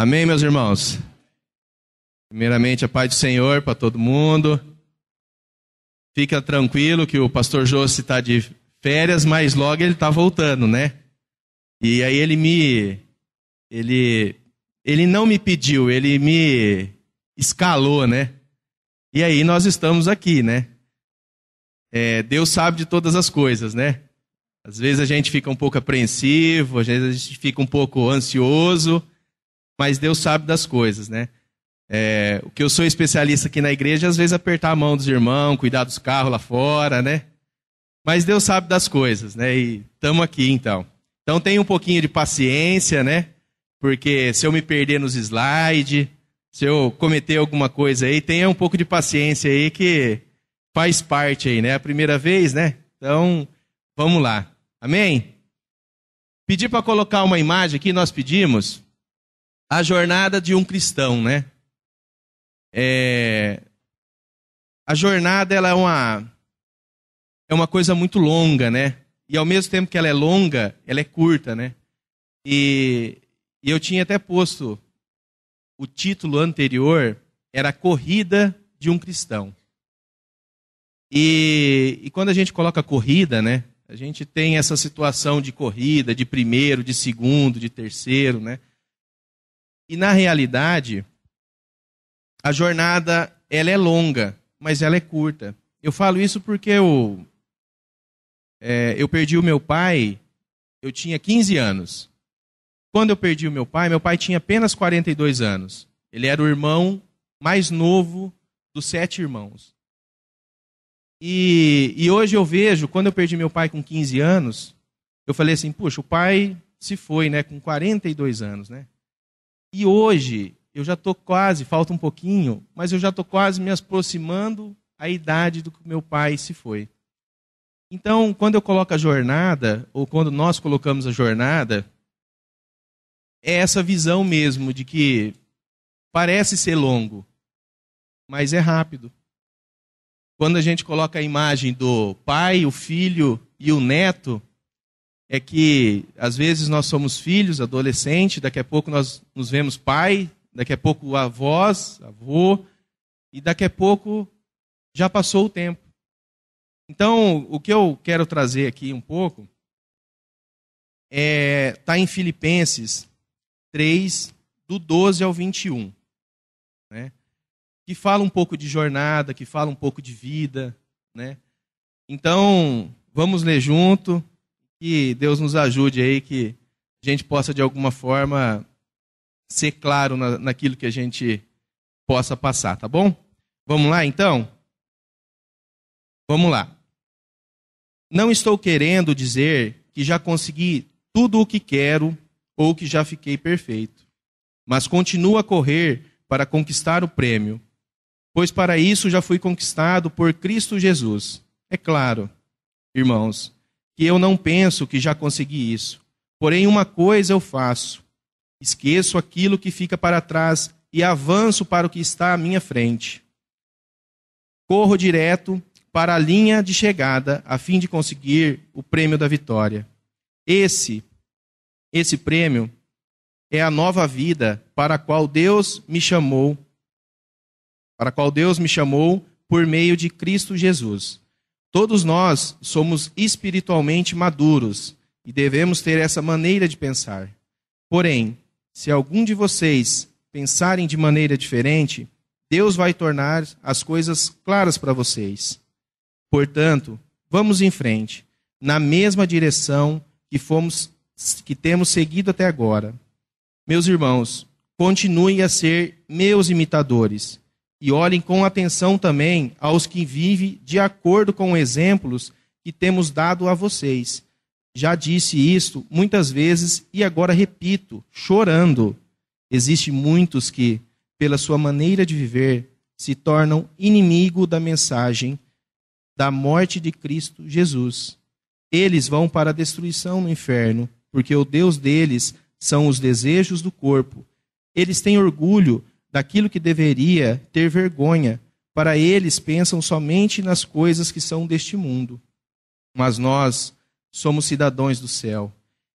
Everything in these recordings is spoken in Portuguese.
Amém, meus irmãos? Primeiramente, a paz do Senhor para todo mundo. Fica tranquilo que o pastor Josi está de férias, mas logo ele está voltando, né? E aí ele me. Ele, ele não me pediu, ele me escalou, né? E aí nós estamos aqui, né? É, Deus sabe de todas as coisas, né? Às vezes a gente fica um pouco apreensivo, às vezes a gente fica um pouco ansioso, mas Deus sabe das coisas, né? É, o que eu sou especialista aqui na igreja, às vezes é apertar a mão dos irmãos, cuidar dos carros lá fora, né? Mas Deus sabe das coisas, né? E estamos aqui então. Então tenha um pouquinho de paciência, né? Porque se eu me perder nos slides, se eu cometer alguma coisa aí, tenha um pouco de paciência aí que faz parte aí, né? É a primeira vez, né? Então, vamos lá. Amém? Pedir para colocar uma imagem aqui, nós pedimos a jornada de um cristão, né? É... A jornada ela é uma é uma coisa muito longa, né? E ao mesmo tempo que ela é longa, ela é curta, né? E, e eu tinha até posto o título anterior era corrida de um cristão. E, e quando a gente coloca corrida, né? A gente tem essa situação de corrida, de primeiro, de segundo, de terceiro, né? E na realidade, a jornada ela é longa, mas ela é curta. Eu falo isso porque eu, é, eu perdi o meu pai, eu tinha 15 anos. Quando eu perdi o meu pai, meu pai tinha apenas 42 anos. Ele era o irmão mais novo dos sete irmãos. E, e hoje eu vejo, quando eu perdi meu pai com 15 anos, eu falei assim, puxa, o pai se foi, né, com 42 anos, né? E hoje, eu já estou quase, falta um pouquinho, mas eu já estou quase me aproximando à idade do que meu pai se foi. Então, quando eu coloco a jornada, ou quando nós colocamos a jornada, é essa visão mesmo de que parece ser longo, mas é rápido. Quando a gente coloca a imagem do pai, o filho e o neto, é que às vezes nós somos filhos, adolescente, daqui a pouco nós nos vemos pai, daqui a pouco avós, avô, e daqui a pouco já passou o tempo. Então, o que eu quero trazer aqui um pouco é tá em Filipenses 3 do 12 ao 21, né? Que fala um pouco de jornada, que fala um pouco de vida, né? Então, vamos ler junto. Que Deus nos ajude aí, que a gente possa, de alguma forma, ser claro na, naquilo que a gente possa passar, tá bom? Vamos lá, então? Vamos lá. Não estou querendo dizer que já consegui tudo o que quero ou que já fiquei perfeito, mas continuo a correr para conquistar o prêmio, pois para isso já fui conquistado por Cristo Jesus. É claro, irmãos, que eu não penso que já consegui isso. Porém, uma coisa eu faço: esqueço aquilo que fica para trás e avanço para o que está à minha frente. Corro direto para a linha de chegada a fim de conseguir o prêmio da vitória. Esse esse prêmio é a nova vida para a qual Deus me chamou, para a qual Deus me chamou por meio de Cristo Jesus. Todos nós somos espiritualmente maduros e devemos ter essa maneira de pensar. Porém, se algum de vocês pensarem de maneira diferente, Deus vai tornar as coisas claras para vocês. Portanto, vamos em frente, na mesma direção que fomos que temos seguido até agora. Meus irmãos, continuem a ser meus imitadores e olhem com atenção também aos que vivem de acordo com exemplos que temos dado a vocês. Já disse isto muitas vezes e agora repito, chorando. Existem muitos que, pela sua maneira de viver, se tornam inimigo da mensagem da morte de Cristo Jesus. Eles vão para a destruição no inferno, porque o Deus deles são os desejos do corpo. Eles têm orgulho daquilo que deveria ter vergonha. Para eles pensam somente nas coisas que são deste mundo. Mas nós somos cidadãos do céu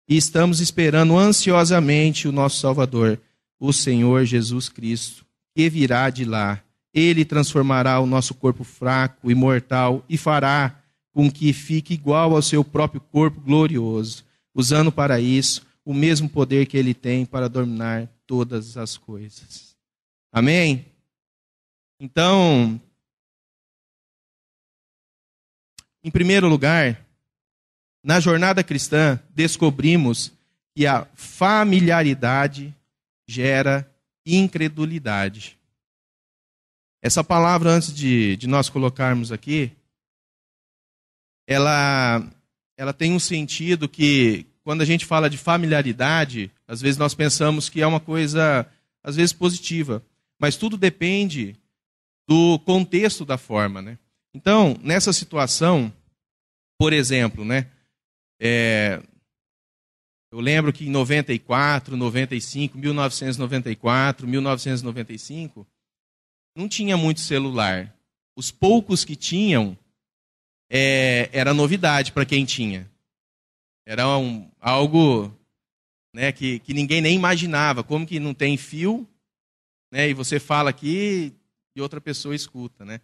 e estamos esperando ansiosamente o nosso Salvador, o Senhor Jesus Cristo, que virá de lá. Ele transformará o nosso corpo fraco e mortal e fará com que fique igual ao seu próprio corpo glorioso, usando para isso o mesmo poder que ele tem para dominar todas as coisas. Amém? Então, em primeiro lugar, na jornada cristã, descobrimos que a familiaridade gera incredulidade. Essa palavra, antes de, de nós colocarmos aqui, ela, ela tem um sentido que, quando a gente fala de familiaridade, às vezes nós pensamos que é uma coisa, às vezes, positiva mas tudo depende do contexto da forma, né? Então, nessa situação, por exemplo, né? É, eu lembro que em 94, 95, 1994, 1995, não tinha muito celular. Os poucos que tinham é, era novidade para quem tinha. Era um, algo né, que, que ninguém nem imaginava. Como que não tem fio, né? E você fala aqui e outra pessoa escuta, né?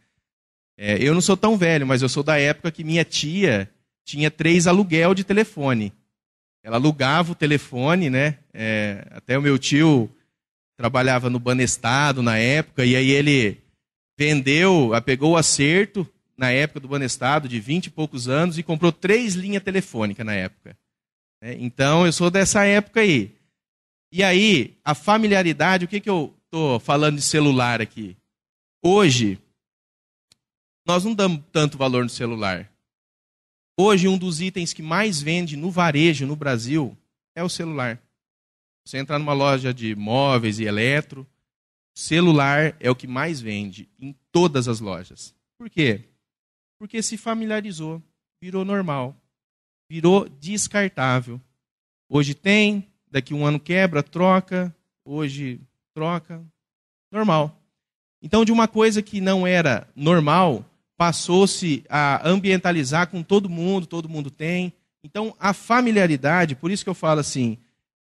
É, eu não sou tão velho, mas eu sou da época que minha tia tinha três aluguel de telefone. Ela alugava o telefone, né? É, até o meu tio trabalhava no Banestado na época, e aí ele vendeu, pegou o acerto na época do Banestado, de 20 e poucos anos, e comprou três linhas telefônicas na época. É, então, eu sou dessa época aí. E aí, a familiaridade, o que, que eu Estou falando de celular aqui. Hoje, nós não damos tanto valor no celular. Hoje, um dos itens que mais vende no varejo no Brasil é o celular. Você entrar numa loja de móveis e eletro, celular é o que mais vende em todas as lojas. Por quê? Porque se familiarizou, virou normal, virou descartável. Hoje tem, daqui um ano quebra, troca, hoje troca. Normal. Então, de uma coisa que não era normal, passou-se a ambientalizar com todo mundo, todo mundo tem. Então, a familiaridade, por isso que eu falo assim,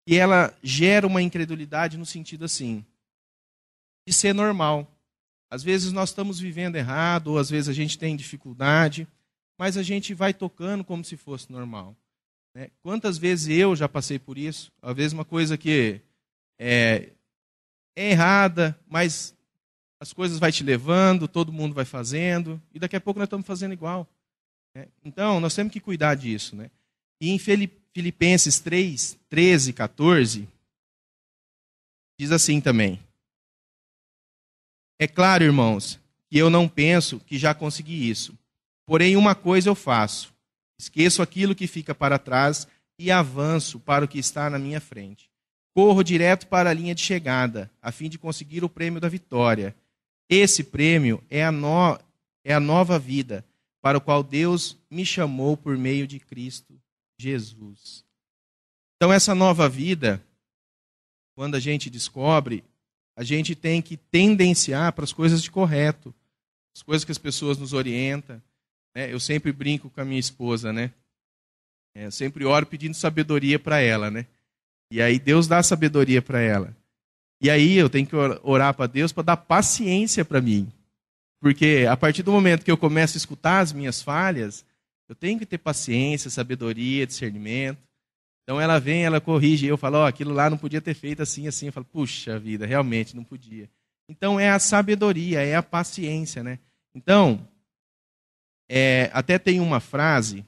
que ela gera uma incredulidade no sentido assim, de ser normal. Às vezes nós estamos vivendo errado, ou às vezes a gente tem dificuldade, mas a gente vai tocando como se fosse normal. Né? Quantas vezes eu já passei por isso? Às vezes uma coisa que é, é errada, mas as coisas vai te levando, todo mundo vai fazendo, e daqui a pouco nós estamos fazendo igual. Né? Então, nós temos que cuidar disso. Né? E em Filipenses 3, 13, 14, diz assim também. É claro, irmãos, que eu não penso que já consegui isso. Porém, uma coisa eu faço: esqueço aquilo que fica para trás e avanço para o que está na minha frente corro direto para a linha de chegada, a fim de conseguir o prêmio da vitória. Esse prêmio é a, no... é a nova vida, para o qual Deus me chamou por meio de Cristo Jesus. Então, essa nova vida, quando a gente descobre, a gente tem que tendenciar para as coisas de correto, as coisas que as pessoas nos orientam. Né? Eu sempre brinco com a minha esposa, né? É, eu sempre oro pedindo sabedoria para ela, né? E aí Deus dá sabedoria para ela. E aí eu tenho que orar para Deus para dar paciência para mim. Porque a partir do momento que eu começo a escutar as minhas falhas, eu tenho que ter paciência, sabedoria, discernimento. Então ela vem, ela corrige, eu falo, ó, oh, aquilo lá não podia ter feito assim, assim. Eu falo, puxa vida, realmente não podia. Então é a sabedoria, é a paciência, né? Então, é, até tem uma frase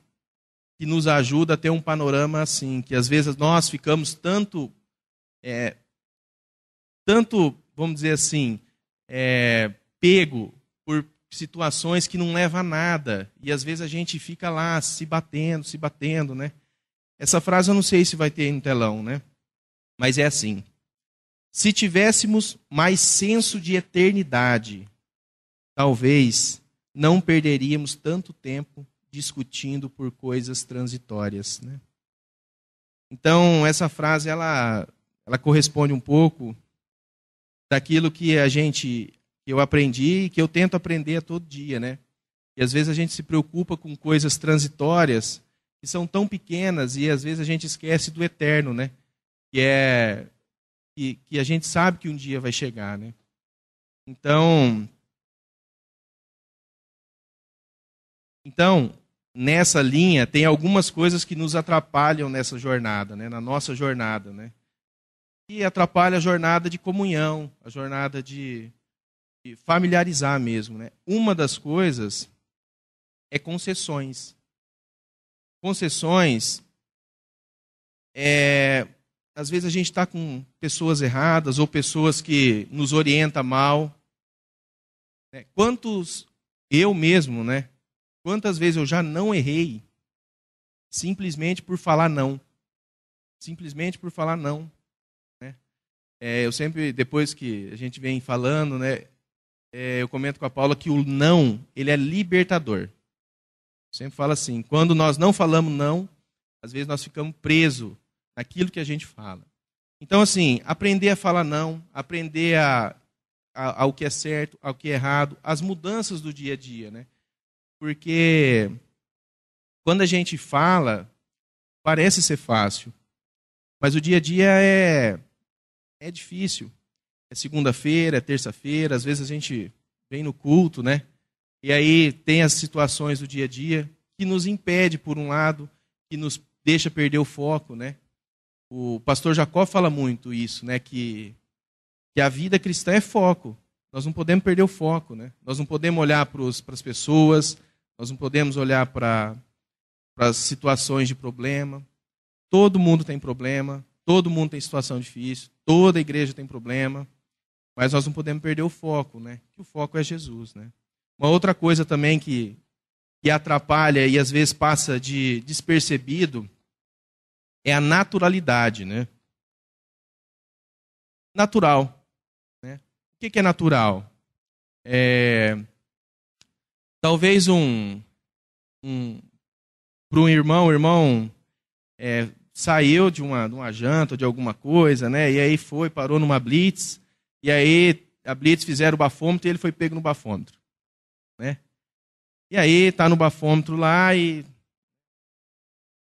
que nos ajuda a ter um panorama assim, que às vezes nós ficamos tanto, é, tanto, vamos dizer assim, é, pego por situações que não levam a nada. E às vezes a gente fica lá se batendo, se batendo, né? Essa frase eu não sei se vai ter no telão, né? Mas é assim. Se tivéssemos mais senso de eternidade, talvez não perderíamos tanto tempo discutindo por coisas transitórias. Né? Então, essa frase ela, ela corresponde um pouco daquilo que a gente que eu aprendi e que eu tento aprender a todo dia, né? E às vezes a gente se preocupa com coisas transitórias que são tão pequenas e às vezes a gente esquece do eterno, né? Que é que, que a gente sabe que um dia vai chegar, né? Então, Então, nessa linha, tem algumas coisas que nos atrapalham nessa jornada, né? na nossa jornada. Né? E atrapalha a jornada de comunhão, a jornada de, de familiarizar mesmo. Né? Uma das coisas é concessões. Concessões é, às vezes a gente está com pessoas erradas ou pessoas que nos orientam mal. Né? Quantos eu mesmo, né? Quantas vezes eu já não errei simplesmente por falar não? Simplesmente por falar não. Né? É, eu sempre, depois que a gente vem falando, né, é, eu comento com a Paula que o não, ele é libertador. Eu sempre falo assim, quando nós não falamos não, às vezes nós ficamos presos naquilo que a gente fala. Então, assim, aprender a falar não, aprender a, a, ao que é certo, ao que é errado, as mudanças do dia a dia, né? porque quando a gente fala, parece ser fácil, mas o dia a dia é, é difícil. É segunda-feira, é terça-feira, às vezes a gente vem no culto, né? E aí tem as situações do dia a dia que nos impede, por um lado, que nos deixa perder o foco, né? O pastor Jacó fala muito isso, né? Que, que a vida cristã é foco. Nós não podemos perder o foco, né? Nós não podemos olhar para as pessoas, nós não podemos olhar para as situações de problema. Todo mundo tem problema, todo mundo tem situação difícil, toda igreja tem problema, mas nós não podemos perder o foco, né? Que o foco é Jesus, né? Uma outra coisa também que, que atrapalha e às vezes passa de despercebido é a naturalidade, né? Natural. Né? O que, que é natural? É, Talvez um, um para um irmão, o irmão é, saiu de uma, de uma janta, de alguma coisa, né? E aí foi, parou numa blitz, e aí a blitz fizeram o bafômetro e ele foi pego no bafômetro, né? E aí tá no bafômetro lá e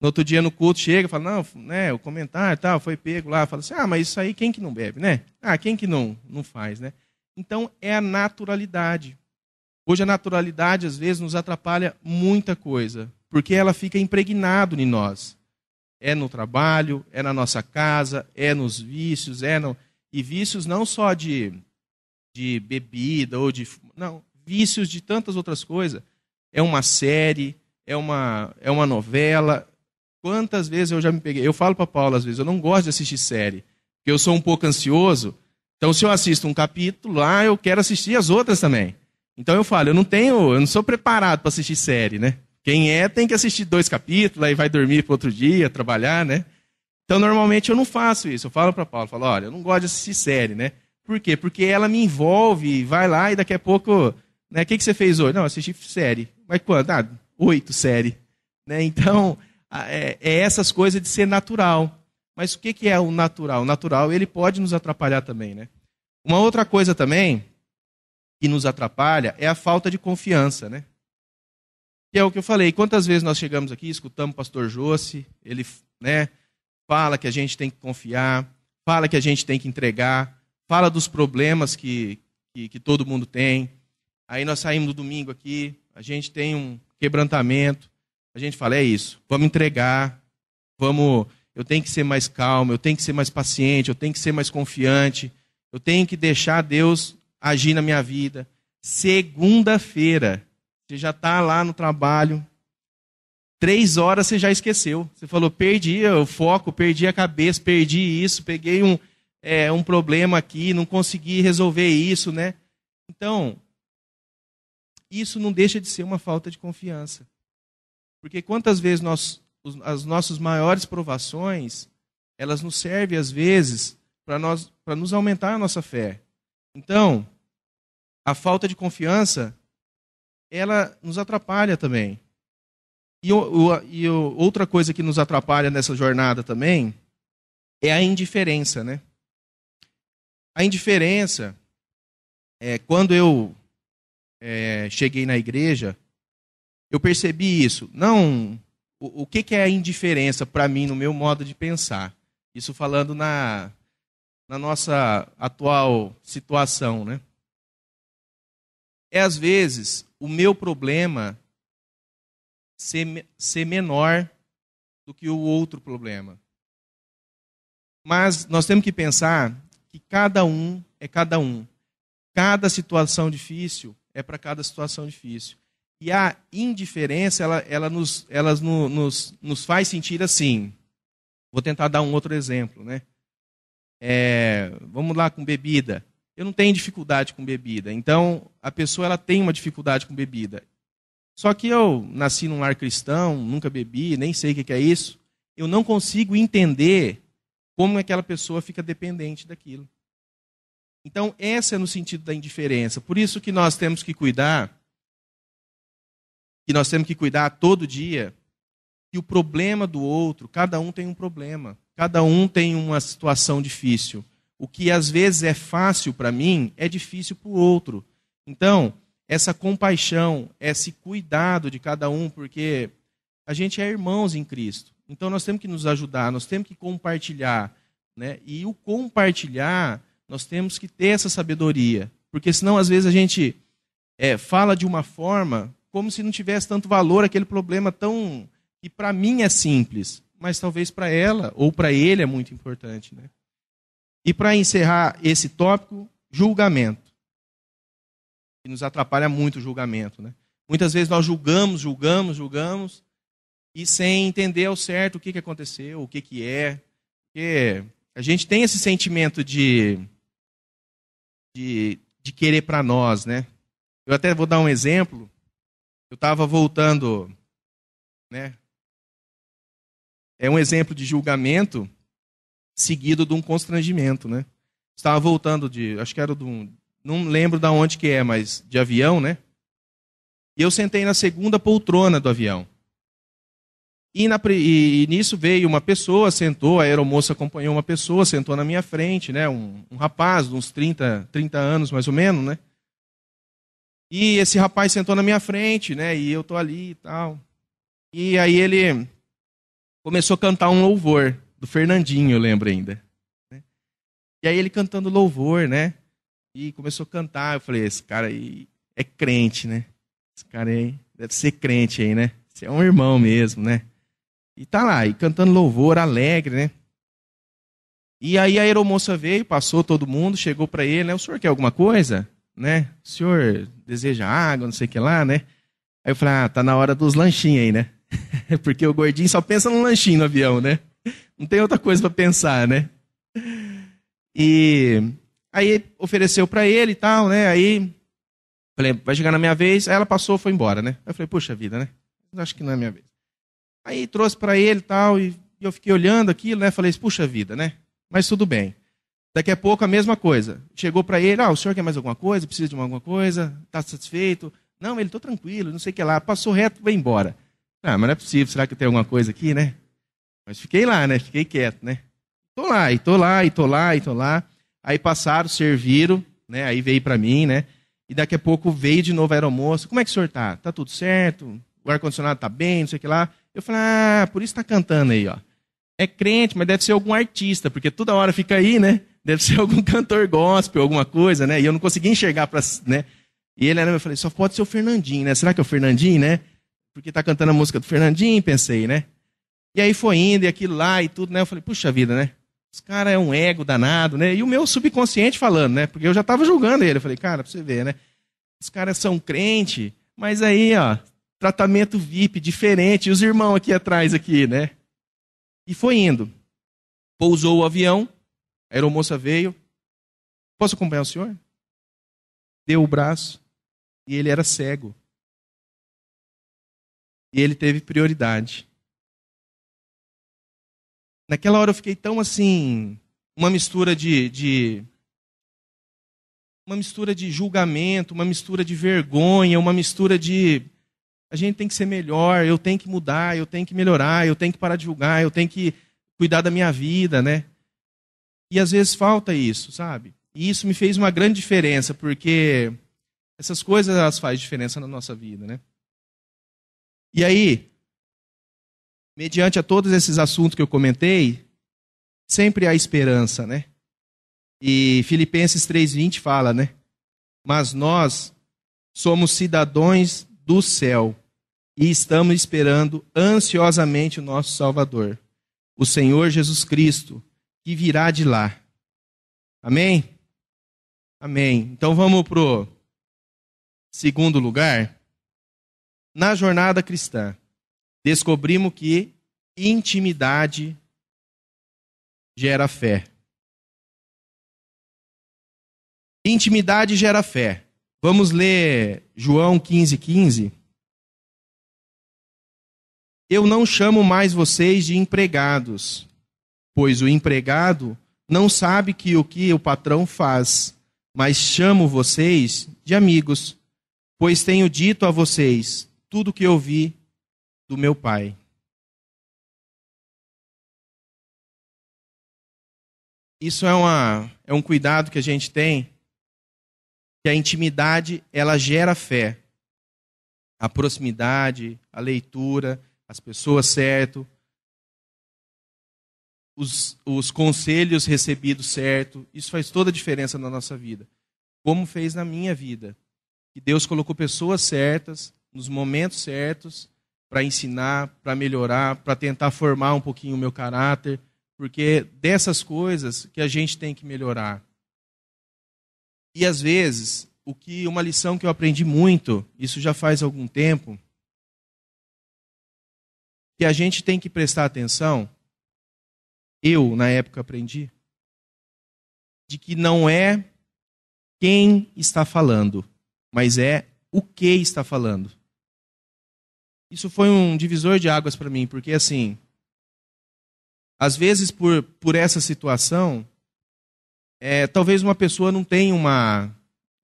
no outro dia no culto chega, fala, não, né, o comentário tal, foi pego lá, fala assim, ah, mas isso aí quem que não bebe, né? Ah, quem que não, não faz, né? Então é a naturalidade. Hoje a naturalidade, às vezes, nos atrapalha muita coisa, porque ela fica impregnada em nós. É no trabalho, é na nossa casa, é nos vícios, é no... e vícios não só de, de bebida ou de. Não, vícios de tantas outras coisas. É uma série, é uma, é uma novela. Quantas vezes eu já me peguei? Eu falo para Paula às vezes, eu não gosto de assistir série, porque eu sou um pouco ansioso. Então, se eu assisto um capítulo lá, ah, eu quero assistir as outras também. Então eu falo, eu não tenho, eu não sou preparado para assistir série, né? Quem é tem que assistir dois capítulos, aí vai dormir para outro dia, trabalhar, né? Então normalmente eu não faço isso. Eu falo para Paulo, falo, olha, eu não gosto de assistir série, né? Por quê? Porque ela me envolve, vai lá e daqui a pouco, né? O que, que você fez hoje? Não, assisti série. Mas quando? Ah, oito série, né? Então é, é essas coisas de ser natural. Mas o que, que é o natural? O natural ele pode nos atrapalhar também, né? Uma outra coisa também que nos atrapalha é a falta de confiança, né? Que é o que eu falei. Quantas vezes nós chegamos aqui, escutamos o pastor Josi, ele né, fala que a gente tem que confiar, fala que a gente tem que entregar, fala dos problemas que, que, que todo mundo tem. Aí nós saímos do domingo aqui, a gente tem um quebrantamento, a gente fala, é isso, vamos entregar, vamos, eu tenho que ser mais calmo, eu tenho que ser mais paciente, eu tenho que ser mais confiante, eu tenho que deixar Deus agir na minha vida. Segunda-feira, você já está lá no trabalho, três horas você já esqueceu. Você falou, perdi o foco, perdi a cabeça, perdi isso, peguei um, é, um problema aqui, não consegui resolver isso, né? Então, isso não deixa de ser uma falta de confiança. Porque quantas vezes nós, os, as nossas maiores provações, elas nos servem às vezes para nós para nos aumentar a nossa fé. Então, a falta de confiança, ela nos atrapalha também. E, o, e o, outra coisa que nos atrapalha nessa jornada também é a indiferença, né? A indiferença, é, quando eu é, cheguei na igreja, eu percebi isso. Não, o, o que, que é a indiferença para mim no meu modo de pensar? Isso falando na na nossa atual situação, né? É às vezes o meu problema ser, ser menor do que o outro problema. Mas nós temos que pensar que cada um é cada um. Cada situação difícil é para cada situação difícil. E a indiferença, ela, ela, nos, ela nos, nos, nos faz sentir assim. Vou tentar dar um outro exemplo, né? É, vamos lá com bebida. Eu não tenho dificuldade com bebida. Então, a pessoa ela tem uma dificuldade com bebida. Só que eu nasci num lar cristão, nunca bebi, nem sei o que é isso. Eu não consigo entender como aquela pessoa fica dependente daquilo. Então, essa é no sentido da indiferença. Por isso que nós temos que cuidar, que nós temos que cuidar todo dia, que o problema do outro, cada um tem um problema. Cada um tem uma situação difícil. O que às vezes é fácil para mim é difícil para o outro. Então, essa compaixão, esse cuidado de cada um, porque a gente é irmãos em Cristo. Então nós temos que nos ajudar, nós temos que compartilhar, né? E o compartilhar, nós temos que ter essa sabedoria, porque senão às vezes a gente é, fala de uma forma como se não tivesse tanto valor aquele problema tão que para mim é simples mas talvez para ela ou para ele é muito importante. Né? E para encerrar esse tópico, julgamento. Que nos atrapalha muito o julgamento. Né? Muitas vezes nós julgamos, julgamos, julgamos, e sem entender ao certo o que, que aconteceu, o que, que é. Porque a gente tem esse sentimento de, de, de querer para nós. Né? Eu até vou dar um exemplo. Eu estava voltando né, é um exemplo de julgamento seguido de um constrangimento, né? Estava voltando de, acho que era de não lembro da onde que é, mas de avião, né? E eu sentei na segunda poltrona do avião. E, na, e, e nisso veio uma pessoa, sentou, a aeromoça acompanhou uma pessoa, sentou na minha frente, né? Um, um rapaz de uns 30, 30 anos mais ou menos, né? E esse rapaz sentou na minha frente, né? E eu tô ali e tal. E aí ele começou a cantar um louvor, do Fernandinho, eu lembro ainda. Né? E aí ele cantando louvor, né? E começou a cantar. Eu falei, esse cara aí é crente, né? Esse cara aí deve ser crente aí, né? Você é um irmão mesmo, né? E tá lá, e cantando louvor, alegre, né? E aí a aeromoça veio, passou todo mundo, chegou para ele, né? O senhor quer alguma coisa? Né? O senhor deseja água, não sei o que lá, né? Aí eu falei, ah, tá na hora dos lanchinhos aí, né? Porque o gordinho só pensa no lanchinho no avião, né? Não tem outra coisa para pensar, né? E aí ofereceu para ele e tal, né? Aí falei, vai chegar na minha vez. Aí ela passou, foi embora, né? Aí eu falei, puxa vida, né? Acho que não é minha vez. Aí trouxe para ele e tal, e eu fiquei olhando aquilo, né? Falei, puxa vida, né? Mas tudo bem. Daqui a pouco a mesma coisa. Chegou para ele, ah, o senhor quer mais alguma coisa? Precisa de alguma coisa? Tá satisfeito? Não, ele, tô tranquilo, não sei o que lá. Passou reto, vai embora. Ah, mas não é possível, será que tem alguma coisa aqui, né? Mas fiquei lá, né? Fiquei quieto, né? Tô lá, e tô lá, e tô lá, e tô lá. Aí passaram, serviram, né? Aí veio para mim, né? E daqui a pouco veio de novo a aeromoça. Como é que o senhor tá? Tá tudo certo? O ar-condicionado tá bem, não sei o que lá. Eu falei, ah, por isso tá cantando aí, ó. É crente, mas deve ser algum artista, porque toda hora fica aí, né? Deve ser algum cantor gospel, alguma coisa, né? E eu não conseguia enxergar para, né? E ele era, né, eu falei, só pode ser o Fernandinho, né? Será que é o Fernandinho, né? porque tá cantando a música do Fernandinho, pensei, né? E aí foi indo, e aquilo lá e tudo, né? Eu falei, puxa vida, né? Os cara é um ego danado, né? E o meu subconsciente falando, né? Porque eu já tava julgando ele. Eu falei, cara, pra você ver, né? Os caras são crente, mas aí, ó, tratamento VIP diferente, e os irmãos aqui atrás, aqui, né? E foi indo. Pousou o avião, a aeromoça veio. Posso acompanhar o senhor? Deu o braço, e ele era cego. E ele teve prioridade. Naquela hora eu fiquei tão assim, uma mistura de, de uma mistura de julgamento, uma mistura de vergonha, uma mistura de a gente tem que ser melhor, eu tenho que mudar, eu tenho que melhorar, eu tenho que parar de julgar, eu tenho que cuidar da minha vida, né? E às vezes falta isso, sabe? E isso me fez uma grande diferença, porque essas coisas elas fazem diferença na nossa vida, né? E aí, mediante a todos esses assuntos que eu comentei, sempre há esperança, né? E Filipenses 3:20 fala, né? Mas nós somos cidadãos do céu e estamos esperando ansiosamente o nosso Salvador, o Senhor Jesus Cristo, que virá de lá. Amém? Amém. Então vamos pro segundo lugar na jornada cristã, descobrimos que intimidade gera fé. Intimidade gera fé. Vamos ler João 15, 15. Eu não chamo mais vocês de empregados, pois o empregado não sabe que o que o patrão faz, mas chamo vocês de amigos, pois tenho dito a vocês tudo que eu vi do meu pai. Isso é, uma, é um cuidado que a gente tem, que a intimidade ela gera fé. A proximidade, a leitura, as pessoas certo, os, os conselhos recebidos certo, isso faz toda a diferença na nossa vida. Como fez na minha vida, que Deus colocou pessoas certas nos momentos certos para ensinar, para melhorar, para tentar formar um pouquinho o meu caráter, porque dessas coisas que a gente tem que melhorar. E às vezes, o que uma lição que eu aprendi muito, isso já faz algum tempo, que a gente tem que prestar atenção, eu na época aprendi, de que não é quem está falando, mas é o que está falando. Isso foi um divisor de águas para mim, porque assim, às vezes por, por essa situação, é, talvez uma pessoa não tenha uma.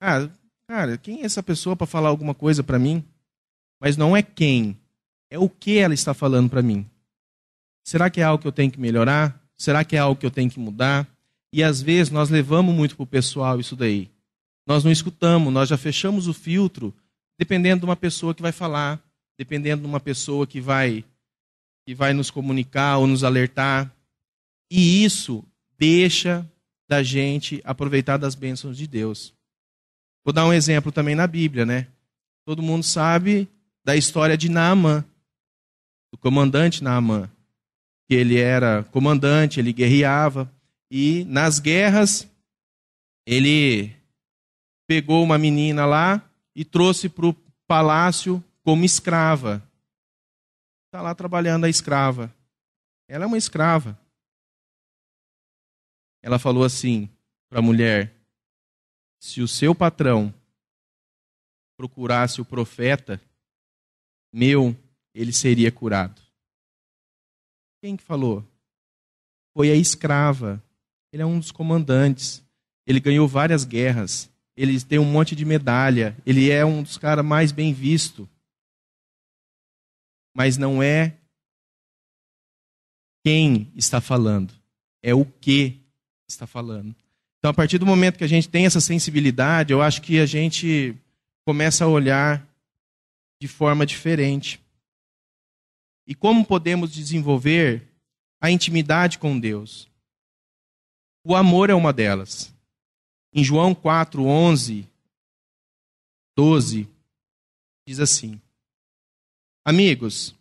Ah, cara, quem é essa pessoa para falar alguma coisa para mim? Mas não é quem, é o que ela está falando para mim. Será que é algo que eu tenho que melhorar? Será que é algo que eu tenho que mudar? E às vezes nós levamos muito para o pessoal isso daí. Nós não escutamos, nós já fechamos o filtro, dependendo de uma pessoa que vai falar dependendo de uma pessoa que vai que vai nos comunicar ou nos alertar. E isso deixa da gente aproveitar das bênçãos de Deus. Vou dar um exemplo também na Bíblia, né? Todo mundo sabe da história de Naamã, do comandante Naamã, que ele era comandante, ele guerreava e nas guerras ele pegou uma menina lá e trouxe para o palácio como escrava. Está lá trabalhando a escrava. Ela é uma escrava. Ela falou assim para a mulher: se o seu patrão procurasse o profeta, meu, ele seria curado. Quem que falou? Foi a escrava. Ele é um dos comandantes. Ele ganhou várias guerras. Ele tem um monte de medalha. Ele é um dos caras mais bem visto mas não é quem está falando, é o que está falando. Então, a partir do momento que a gente tem essa sensibilidade, eu acho que a gente começa a olhar de forma diferente. E como podemos desenvolver a intimidade com Deus? O amor é uma delas. Em João 4, 11, 12, diz assim: Amigos,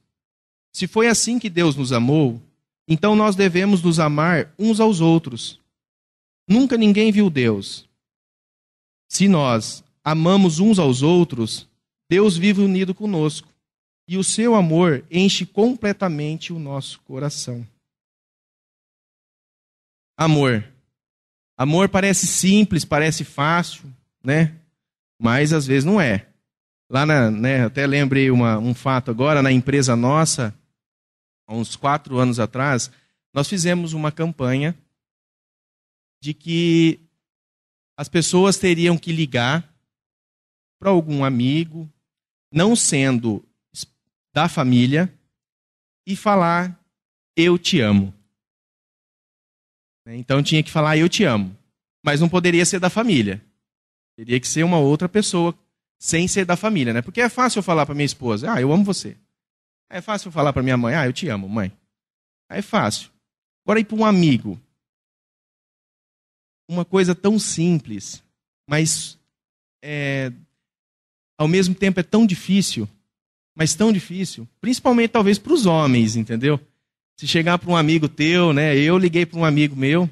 se foi assim que Deus nos amou, então nós devemos nos amar uns aos outros. Nunca ninguém viu Deus. Se nós amamos uns aos outros, Deus vive unido conosco e o seu amor enche completamente o nosso coração. Amor. Amor parece simples, parece fácil, né? Mas às vezes não é. Lá na, né, até lembrei uma, um fato agora, na empresa nossa, há uns quatro anos atrás, nós fizemos uma campanha de que as pessoas teriam que ligar para algum amigo, não sendo da família, e falar: Eu te amo. Né, então tinha que falar: Eu te amo. Mas não poderia ser da família. Teria que ser uma outra pessoa sem ser da família, né? Porque é fácil eu falar para minha esposa, ah, eu amo você. É fácil eu falar para minha mãe, ah, eu te amo, mãe. É fácil. Agora ir para um amigo. Uma coisa tão simples, mas é, ao mesmo tempo é tão difícil, mas tão difícil, principalmente talvez para os homens, entendeu? Se chegar para um amigo teu, né? Eu liguei para um amigo meu,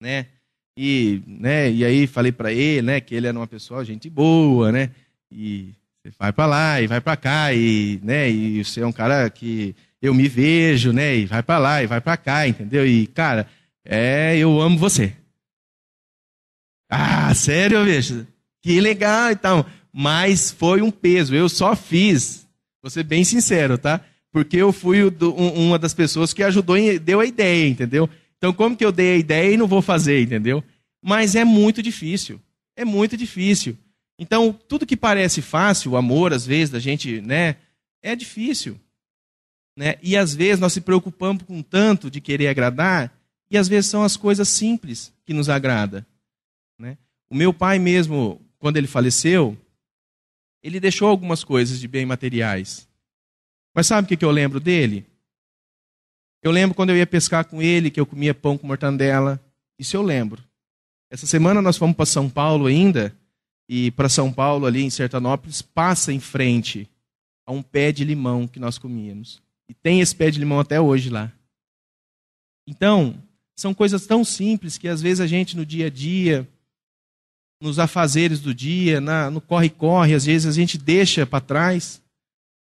né? E, né, e aí falei para ele, né, que ele era uma pessoa gente boa, né? E você vai para lá e vai para cá e, né, e você é um cara que eu me vejo, né, e vai para lá e vai para cá, entendeu? E cara, é, eu amo você. Ah, sério, vejo. Que legal e então. tal. Mas foi um peso. Eu só fiz, vou ser bem sincero, tá? Porque eu fui uma das pessoas que ajudou, e deu a ideia, entendeu? Então, como que eu dei a ideia e não vou fazer, entendeu? Mas é muito difícil. É muito difícil. Então, tudo que parece fácil, o amor, às vezes, da gente, né? É difícil. Né? E às vezes nós se preocupamos com tanto de querer agradar, e às vezes são as coisas simples que nos agrada. Né? O meu pai mesmo, quando ele faleceu, ele deixou algumas coisas de bem materiais. Mas sabe o que eu lembro dele? Eu lembro quando eu ia pescar com ele, que eu comia pão com mortandela. Isso eu lembro. Essa semana nós fomos para São Paulo ainda, e para São Paulo, ali em Sertanópolis, passa em frente a um pé de limão que nós comíamos. E tem esse pé de limão até hoje lá. Então, são coisas tão simples que às vezes a gente no dia a dia, nos afazeres do dia, na, no corre-corre, às vezes a gente deixa para trás.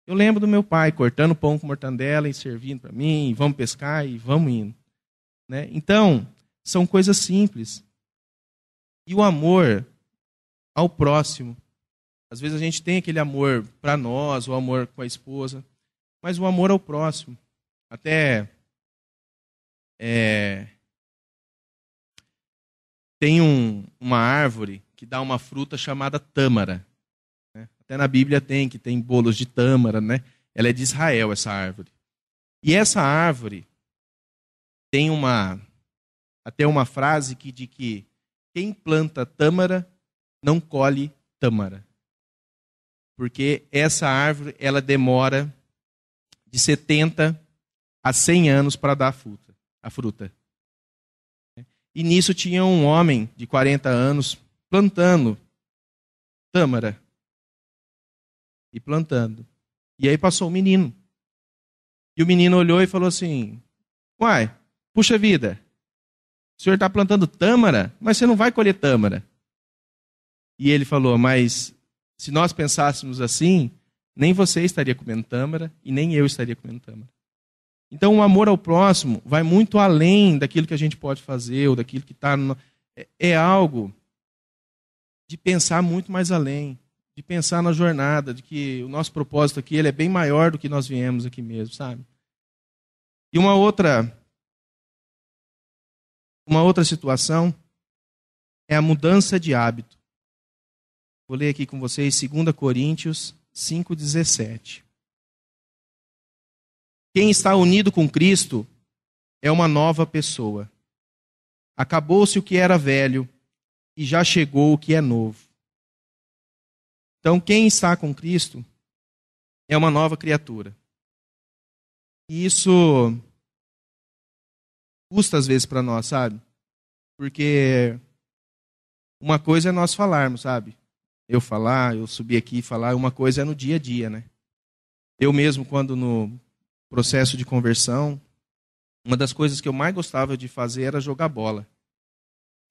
Eu lembro do meu pai cortando pão com mortandela e servindo para mim, e vamos pescar e vamos indo. Né? Então, são coisas simples. E o amor ao próximo. Às vezes a gente tem aquele amor para nós, o amor com a esposa, mas o amor ao próximo. Até é, tem um, uma árvore que dá uma fruta chamada tâmara. Até na Bíblia tem que tem bolos de tâmara, né? Ela é de Israel, essa árvore. E essa árvore tem uma até uma frase que de que quem planta tâmara não colhe tâmara. Porque essa árvore, ela demora de 70 a 100 anos para dar a fruta, a fruta. E nisso tinha um homem de 40 anos plantando tâmara e plantando. E aí passou o menino. E o menino olhou e falou assim: Uai, puxa vida, o senhor está plantando tâmara, mas você não vai colher tâmara. E ele falou: Mas se nós pensássemos assim, nem você estaria comendo tâmara e nem eu estaria comendo tâmara. Então, o amor ao próximo vai muito além daquilo que a gente pode fazer ou daquilo que está. No... É, é algo de pensar muito mais além de pensar na jornada, de que o nosso propósito aqui ele é bem maior do que nós viemos aqui mesmo, sabe? E uma outra uma outra situação é a mudança de hábito. Vou ler aqui com vocês 2 Coríntios 5:17. Quem está unido com Cristo é uma nova pessoa. Acabou-se o que era velho e já chegou o que é novo. Então, quem está com Cristo é uma nova criatura. E isso custa às vezes para nós, sabe? Porque uma coisa é nós falarmos, sabe? Eu falar, eu subir aqui e falar, uma coisa é no dia a dia, né? Eu mesmo, quando no processo de conversão, uma das coisas que eu mais gostava de fazer era jogar bola.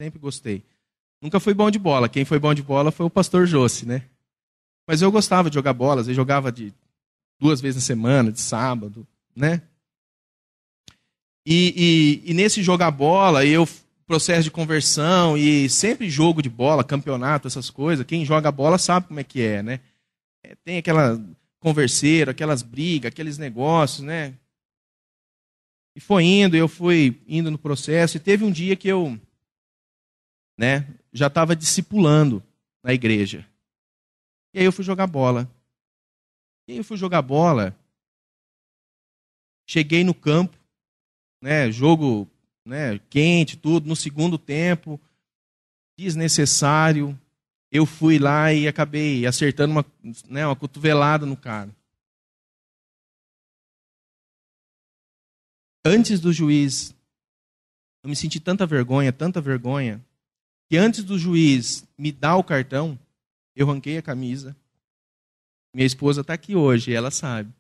Sempre gostei. Nunca fui bom de bola. Quem foi bom de bola foi o pastor Josse, né? Mas eu gostava de jogar bolas, eu jogava de duas vezes na semana, de sábado, né? E, e, e nesse jogar bola, eu processo de conversão e sempre jogo de bola, campeonato, essas coisas. Quem joga bola sabe como é que é, né? É, tem aquela converseira, aquelas brigas, aqueles negócios, né? E foi indo, eu fui indo no processo e teve um dia que eu, né, já estava discipulando na igreja. E aí eu fui jogar bola. E aí eu fui jogar bola. Cheguei no campo, né, jogo né, quente, tudo, no segundo tempo, desnecessário. Eu fui lá e acabei acertando uma, né, uma cotovelada no cara. Antes do juiz, eu me senti tanta vergonha, tanta vergonha, que antes do juiz me dar o cartão, eu ranquei a camisa. Minha esposa está aqui hoje, ela sabe.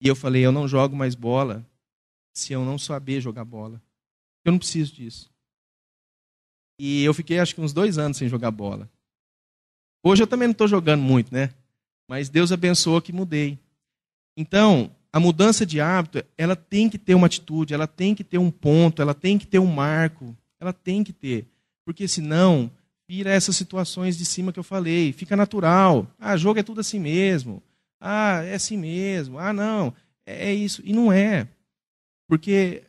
E eu falei: eu não jogo mais bola se eu não saber jogar bola. Eu não preciso disso. E eu fiquei, acho que, uns dois anos sem jogar bola. Hoje eu também não estou jogando muito, né? Mas Deus abençoou que mudei. Então, a mudança de hábito, ela tem que ter uma atitude, ela tem que ter um ponto, ela tem que ter um marco, ela tem que ter. Porque senão, vira essas situações de cima que eu falei. Fica natural. Ah, jogo é tudo assim mesmo. Ah, é assim mesmo. Ah, não. É, é isso. E não é. Porque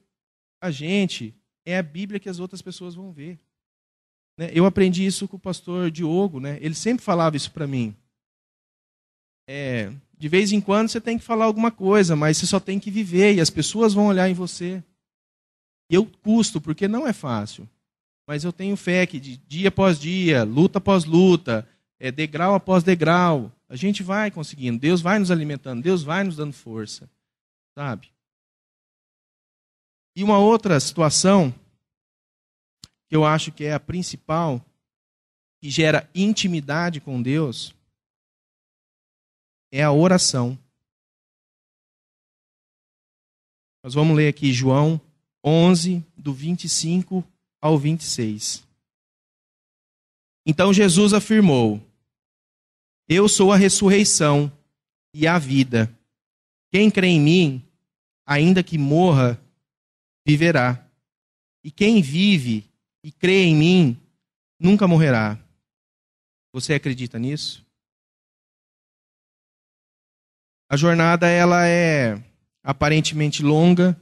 a gente é a Bíblia que as outras pessoas vão ver. Né? Eu aprendi isso com o pastor Diogo. Né? Ele sempre falava isso para mim. É, de vez em quando você tem que falar alguma coisa, mas você só tem que viver e as pessoas vão olhar em você. E eu custo, porque não é fácil. Mas eu tenho fé que de dia após dia, luta após luta, é, degrau após degrau, a gente vai conseguindo. Deus vai nos alimentando, Deus vai nos dando força, sabe? E uma outra situação que eu acho que é a principal que gera intimidade com Deus é a oração. Nós vamos ler aqui João 11 do 25 ao 26. Então Jesus afirmou: Eu sou a ressurreição e a vida. Quem crê em mim, ainda que morra, viverá. E quem vive e crê em mim, nunca morrerá. Você acredita nisso? A jornada ela é aparentemente longa,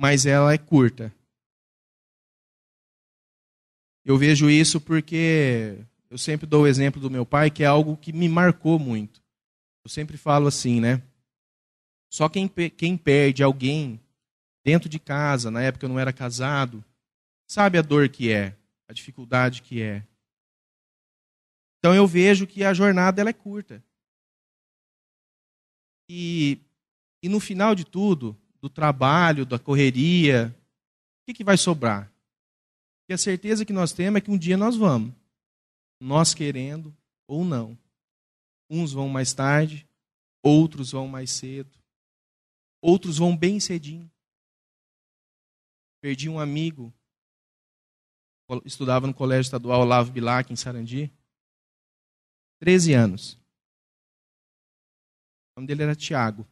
mas ela é curta. Eu vejo isso porque eu sempre dou o exemplo do meu pai, que é algo que me marcou muito. Eu sempre falo assim, né? Só quem, quem perde alguém dentro de casa, na época eu não era casado, sabe a dor que é, a dificuldade que é. Então eu vejo que a jornada ela é curta. E, e no final de tudo, do trabalho, da correria, o que, que vai sobrar? que a certeza que nós temos é que um dia nós vamos, nós querendo ou não. Uns vão mais tarde, outros vão mais cedo, outros vão bem cedinho. Perdi um amigo, estudava no colégio estadual Olavo Bilac, em Sarandi, 13 anos. O nome dele era Tiago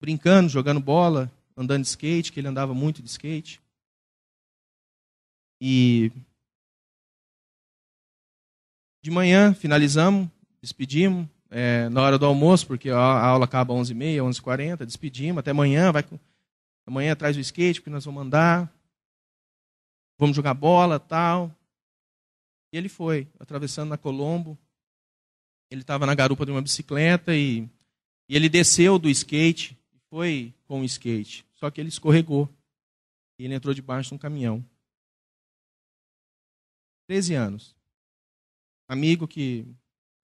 brincando, jogando bola, andando de skate, que ele andava muito de skate. E de manhã finalizamos, despedimos. É, na hora do almoço, porque a, aula acaba às 11h30, 11h40, despedimos. Até amanhã, vai amanhã traz o skate, porque nós vamos andar. Vamos jogar bola, tal. E ele foi, atravessando na Colombo. Ele estava na garupa de uma bicicleta e, e ele desceu do skate. Foi com o skate. Só que ele escorregou. E ele entrou debaixo de um caminhão. 13 anos. Amigo que,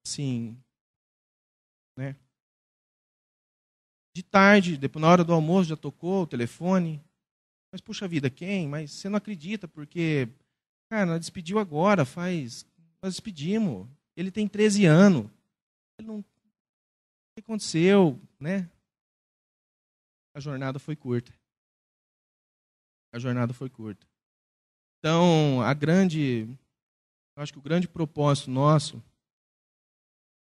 assim, né? De tarde, depois, na hora do almoço, já tocou o telefone. Mas, puxa vida, quem? Mas você não acredita, porque, cara, nós despediu agora, faz. Nós despedimos. Ele tem 13 anos. Ele não. O que aconteceu, né? a jornada foi curta. A jornada foi curta. Então, a grande, eu acho que o grande propósito nosso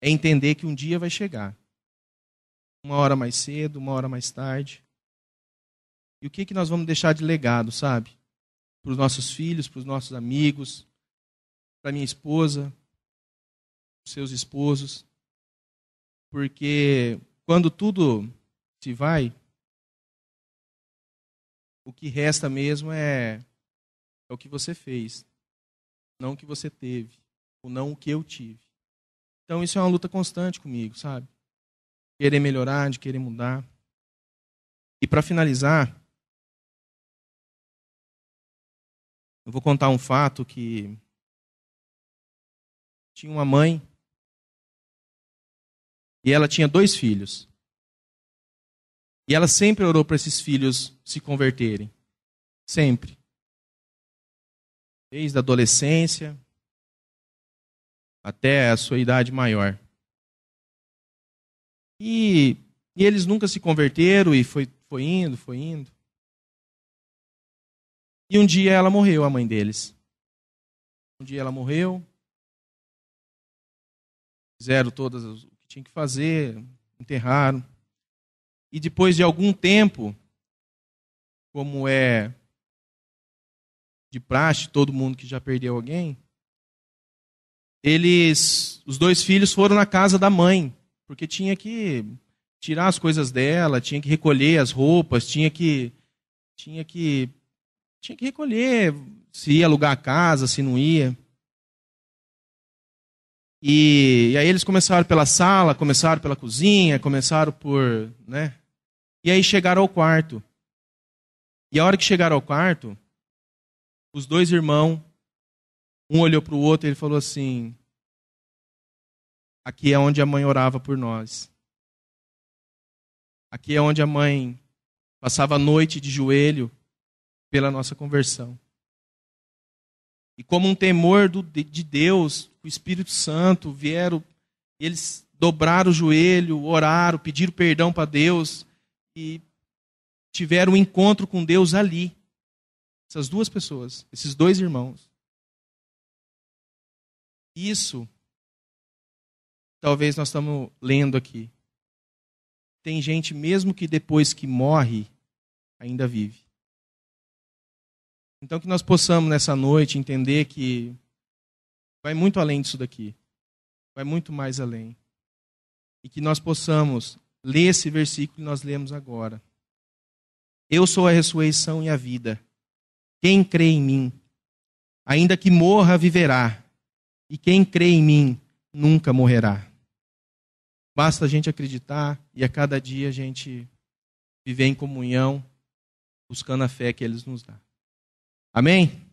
é entender que um dia vai chegar. Uma hora mais cedo, uma hora mais tarde. E o que, que nós vamos deixar de legado, sabe? Para os nossos filhos, para os nossos amigos, para minha esposa, os seus esposos. Porque quando tudo se vai, o que resta mesmo é, é o que você fez, não o que você teve, ou não o que eu tive. Então isso é uma luta constante comigo, sabe? Querer melhorar, de querer mudar. E para finalizar, eu vou contar um fato que tinha uma mãe e ela tinha dois filhos. E ela sempre orou para esses filhos se converterem. Sempre. Desde a adolescência até a sua idade maior. E, e eles nunca se converteram e foi, foi indo, foi indo. E um dia ela morreu, a mãe deles. Um dia ela morreu. Fizeram todas o que tinha que fazer, enterraram e depois de algum tempo, como é de praxe, todo mundo que já perdeu alguém, eles, os dois filhos foram na casa da mãe, porque tinha que tirar as coisas dela, tinha que recolher as roupas, tinha que tinha que tinha que recolher se ia alugar a casa, se não ia. E, e, aí eles começaram pela sala, começaram pela cozinha, começaram por, né, e aí chegaram ao quarto. E a hora que chegaram ao quarto, os dois irmãos, um olhou para o outro e ele falou assim: Aqui é onde a mãe orava por nós. Aqui é onde a mãe passava a noite de joelho pela nossa conversão. E como um temor do, de Deus, o Espírito Santo vieram, eles dobraram o joelho, oraram, pediram perdão para Deus, e tiveram um encontro com Deus ali. Essas duas pessoas, esses dois irmãos. Isso, talvez nós estamos lendo aqui. Tem gente, mesmo que depois que morre, ainda vive. Então, que nós possamos nessa noite entender que vai muito além disso daqui, vai muito mais além. E que nós possamos Lê esse versículo que nós lemos agora. Eu sou a ressurreição e a vida. Quem crê em mim, ainda que morra, viverá. E quem crê em mim, nunca morrerá. Basta a gente acreditar e a cada dia a gente viver em comunhão, buscando a fé que Ele nos dá. Amém?